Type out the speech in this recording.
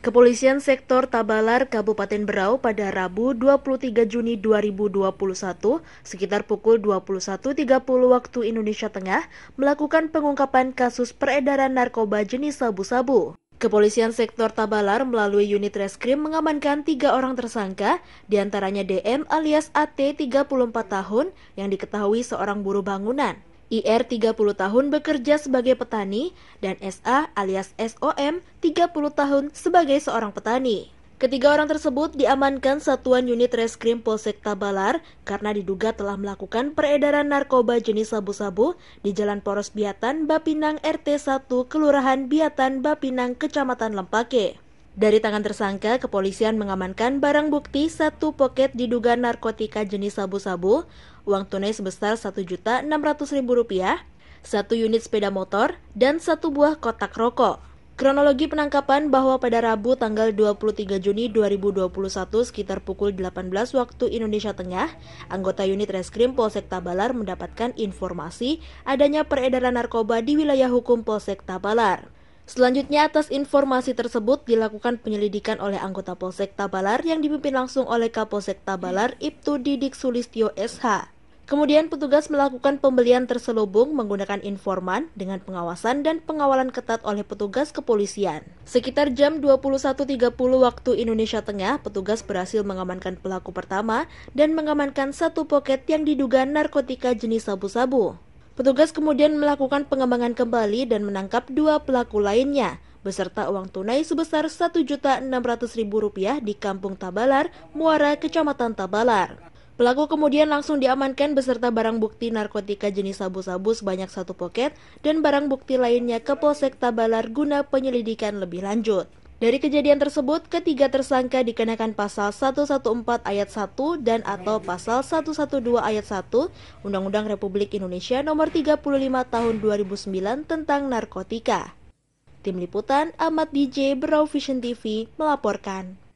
Kepolisian Sektor Tabalar Kabupaten Berau pada Rabu 23 Juni 2021 sekitar pukul 21.30 waktu Indonesia Tengah melakukan pengungkapan kasus peredaran narkoba jenis sabu-sabu. Kepolisian Sektor Tabalar melalui unit reskrim mengamankan tiga orang tersangka, diantaranya DM alias AT 34 tahun yang diketahui seorang buruh bangunan. IR 30 tahun bekerja sebagai petani dan SA alias SOM 30 tahun sebagai seorang petani. Ketiga orang tersebut diamankan Satuan Unit Reskrim Polsek Tabalar karena diduga telah melakukan peredaran narkoba jenis sabu-sabu di Jalan Poros Biatan, Bapinang RT 1, Kelurahan Biatan, Bapinang, Kecamatan Lempake. Dari tangan tersangka, kepolisian mengamankan barang bukti satu poket diduga narkotika jenis sabu-sabu, uang tunai sebesar Rp1.600.000, satu unit sepeda motor, dan satu buah kotak rokok. Kronologi penangkapan bahwa pada Rabu tanggal 23 Juni 2021 sekitar pukul 18 waktu Indonesia Tengah, anggota unit Reskrim Polsek Tabalar mendapatkan informasi adanya peredaran narkoba di wilayah hukum Polsek Tabalar. Selanjutnya atas informasi tersebut dilakukan penyelidikan oleh anggota Polsek Tabalar yang dipimpin langsung oleh Kapolsek Tabalar Ibtu Didik Sulistyo SH. Kemudian petugas melakukan pembelian terselubung menggunakan informan dengan pengawasan dan pengawalan ketat oleh petugas kepolisian. Sekitar jam 21.30 waktu Indonesia Tengah, petugas berhasil mengamankan pelaku pertama dan mengamankan satu poket yang diduga narkotika jenis sabu-sabu. Petugas kemudian melakukan pengembangan kembali dan menangkap dua pelaku lainnya beserta uang tunai sebesar Rp1.600.000 di Kampung Tabalar, Muara, Kecamatan Tabalar. Pelaku kemudian langsung diamankan beserta barang bukti narkotika jenis sabu-sabu sebanyak satu poket dan barang bukti lainnya ke Polsek Tabalar guna penyelidikan lebih lanjut. Dari kejadian tersebut, ketiga tersangka dikenakan pasal 114 ayat 1 dan atau pasal 112 ayat 1 Undang-Undang Republik Indonesia Nomor 35 Tahun 2009 tentang narkotika. Tim Liputan Ahmad DJ Brow Vision TV melaporkan.